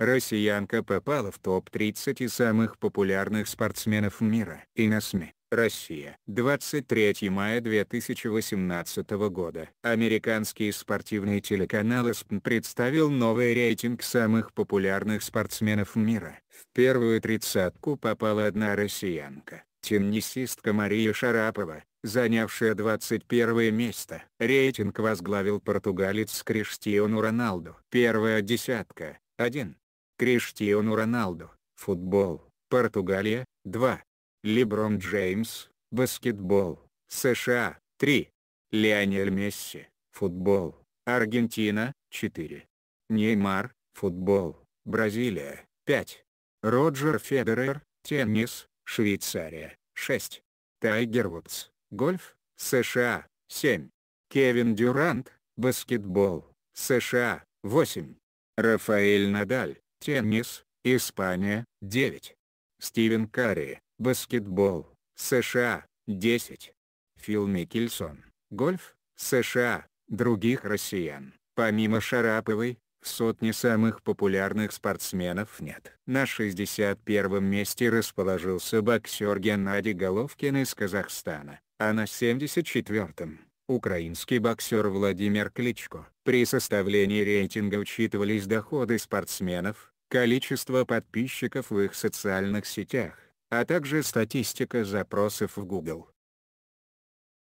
Россиянка попала в топ-30 самых популярных спортсменов мира. И на СМИ. Россия. 23 мая 2018 года. Американский спортивный телеканал ESPN представил новый рейтинг самых популярных спортсменов мира. В первую тридцатку попала одна россиянка, теннисистка Мария Шарапова, занявшая 21 место. Рейтинг возглавил португалец Криштиану Роналду. Первая десятка. 1. Криштиану Роналду, футбол, Португалия, 2. Леброн Джеймс, баскетбол, США, 3. Лионель Месси, футбол, Аргентина, 4. Неймар, футбол, Бразилия, 5. Роджер Федерер, теннис, Швейцария, 6. Тайгер Вудс, гольф, США, 7. Кевин Дюрант, баскетбол, США, 8. Рафаэль Надаль, Теннис, Испания, 9. Стивен Карри, баскетбол, США, 10. Фил Микельсон, гольф, США, других россиян, помимо Шараповой, в сотне самых популярных спортсменов нет. На 61 месте расположился боксер Геннадий Головкин из Казахстана, а на 74-м – украинский боксер Владимир Кличко. При составлении рейтинга учитывались доходы спортсменов, количество подписчиков в их социальных сетях, а также статистика запросов в Google.